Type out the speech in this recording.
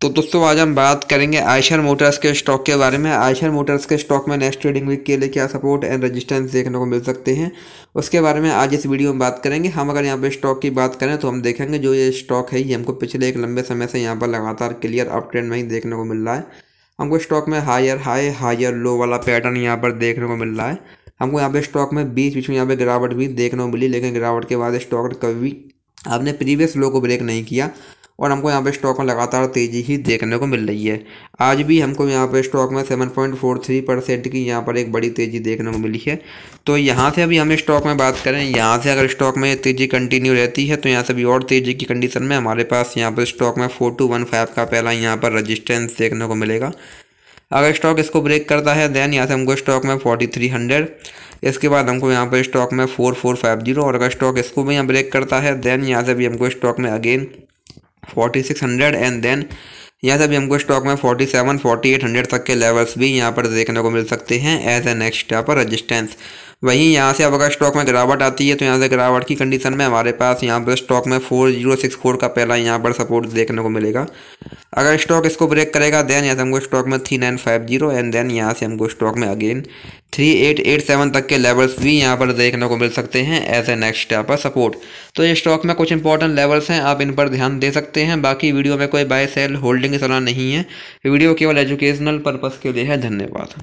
तो दोस्तों आज हम बात करेंगे आयशर मोटर्स के स्टॉक के बारे में आयशर मोटर्स के स्टॉक में नेक्स्ट ट्रेडिंग वीक के लिए क्या सपोर्ट एंड रेजिस्टेंस देखने को मिल सकते हैं उसके बारे में आज इस वीडियो में बात करेंगे हम अगर यहाँ पे स्टॉक की बात करें तो हम देखेंगे जो ये स्टॉक है ये हमको पिछले एक लंबे समय से यहाँ पर लगातार क्लियर अप ट्रेंड में ही देखने को मिल रहा है हमको स्टॉक में हायर हाई हायर लो वाला पैटर्न यहाँ पर देखने को मिल रहा है हमको यहाँ पे स्टॉक में बीच बीच में यहाँ पर गिरावट भी देखने को मिली लेकिन गिरावट के बाद स्टॉक कभी आपने प्रीवियस लो को ब्रेक नहीं किया और हमको यहाँ पे स्टॉक में लगातार तेज़ी ही देखने को मिल रही है आज भी हमको यहाँ पे स्टॉक में seven point four three percent की यहाँ पर एक बड़ी तेज़ी देखने को मिली है तो यहाँ से अभी हम स्टॉक में बात करें यहाँ से अगर स्टॉक में तेज़ी कंटिन्यू रहती है तो यहाँ से अभी और तेज़ी की कंडीशन में हमारे पास यहाँ पर स्टॉक में फोर टू वन फाइव का पहला यहाँ पर रजिस्टेंस देखने को मिलेगा अगर स्टॉक इसको ब्रेक करता है देन यहाँ से हमको स्टॉक में फोर्टी थ्री हंड्रेड इसके बाद हमको यहाँ पर स्टॉक में फोर फोर फाइव जीरो और अगर स्टॉक इसको भी यहाँ ब्रेक करता है देन यहाँ से भी हमको स्टॉक में again forty six hundred and then यहाँ से भी हमको स्टॉक में forty seven forty eight hundred तक के लेवल्स भी यहाँ पर देखने को मिल सकते हैं एज ए नेक्स्ट यहाँ पर रजिस्टेंस वहीं यहाँ से अब अगर स्टॉक में गिरावट आती है तो यहाँ से गिरावट की कंडीशन में हमारे पास यहाँ पर स्टॉक में फोर जीरो सिक्स फोर का पहला यहाँ पर सपोर्ट देखने को मिलेगा अगर स्टॉक इसको ब्रेक करेगा देन यहाँ से हमको स्टॉक में three nine five zero and then यहाँ से हमको स्टॉक में again three eight eight seven तक के लेवल्स भी यहाँ पर देखने को मिल सकते हैं एज ए नेक्स्ट यहाँ पर सपोर्ट तो ये स्टॉक में कुछ इंपॉर्टेंट लेवल्स हैं आप इन पर ध्यान दे सकते हैं बाकी वीडियो में कोई बाय सेल होल्डिंग सलाह नहीं है वीडियो केवल एजुकेशनल पर्पज़ के लिए है धन्यवाद